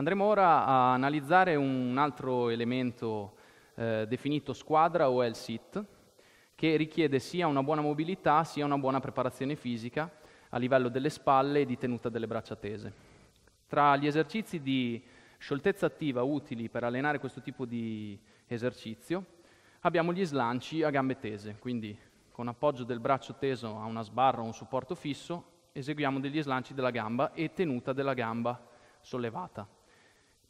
Andremo ora a analizzare un altro elemento eh, definito squadra o l LSIT, che richiede sia una buona mobilità sia una buona preparazione fisica a livello delle spalle e di tenuta delle braccia tese. Tra gli esercizi di scioltezza attiva utili per allenare questo tipo di esercizio abbiamo gli slanci a gambe tese, quindi con appoggio del braccio teso a una sbarra o un supporto fisso eseguiamo degli slanci della gamba e tenuta della gamba sollevata.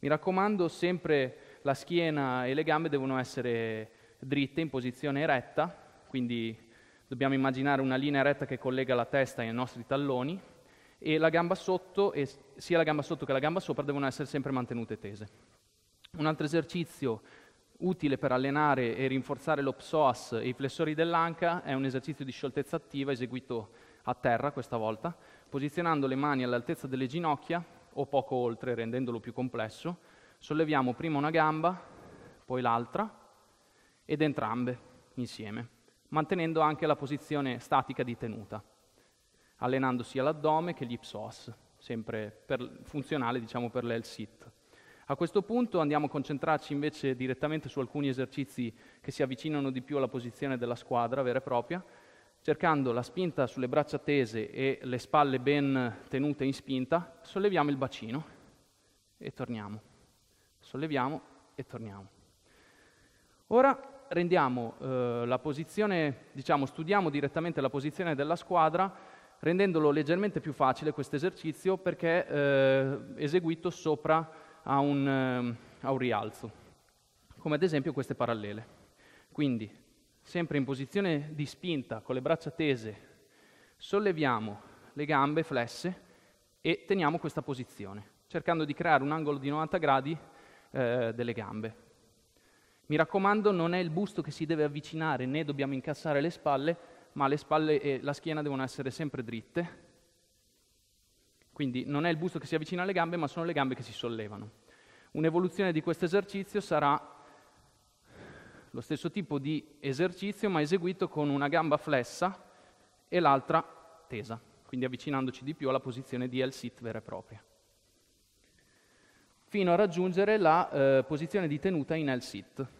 Mi raccomando, sempre la schiena e le gambe devono essere dritte in posizione eretta, quindi dobbiamo immaginare una linea retta che collega la testa ai nostri talloni e la gamba sotto, e sia la gamba sotto che la gamba sopra devono essere sempre mantenute tese. Un altro esercizio utile per allenare e rinforzare lo psoas e i flessori dell'anca è un esercizio di scioltezza attiva eseguito a terra questa volta, posizionando le mani all'altezza delle ginocchia o poco oltre, rendendolo più complesso, solleviamo prima una gamba, poi l'altra ed entrambe insieme, mantenendo anche la posizione statica di tenuta, allenando sia l'addome che gli psoas, sempre per, funzionale diciamo, per l'L-sit. A questo punto andiamo a concentrarci invece direttamente su alcuni esercizi che si avvicinano di più alla posizione della squadra vera e propria, cercando la spinta sulle braccia tese e le spalle ben tenute in spinta, solleviamo il bacino e torniamo. Solleviamo e torniamo. Ora rendiamo eh, la posizione, diciamo, studiamo direttamente la posizione della squadra rendendolo leggermente più facile questo esercizio perché eh, eseguito sopra a un, eh, a un rialzo, come ad esempio queste parallele. Quindi sempre in posizione di spinta, con le braccia tese, solleviamo le gambe flesse e teniamo questa posizione, cercando di creare un angolo di 90 gradi eh, delle gambe. Mi raccomando, non è il busto che si deve avvicinare, né dobbiamo incassare le spalle, ma le spalle e la schiena devono essere sempre dritte. Quindi non è il busto che si avvicina alle gambe, ma sono le gambe che si sollevano. Un'evoluzione di questo esercizio sarà lo stesso tipo di esercizio ma eseguito con una gamba flessa e l'altra tesa, quindi avvicinandoci di più alla posizione di L-sit vera e propria, fino a raggiungere la eh, posizione di tenuta in L-sit.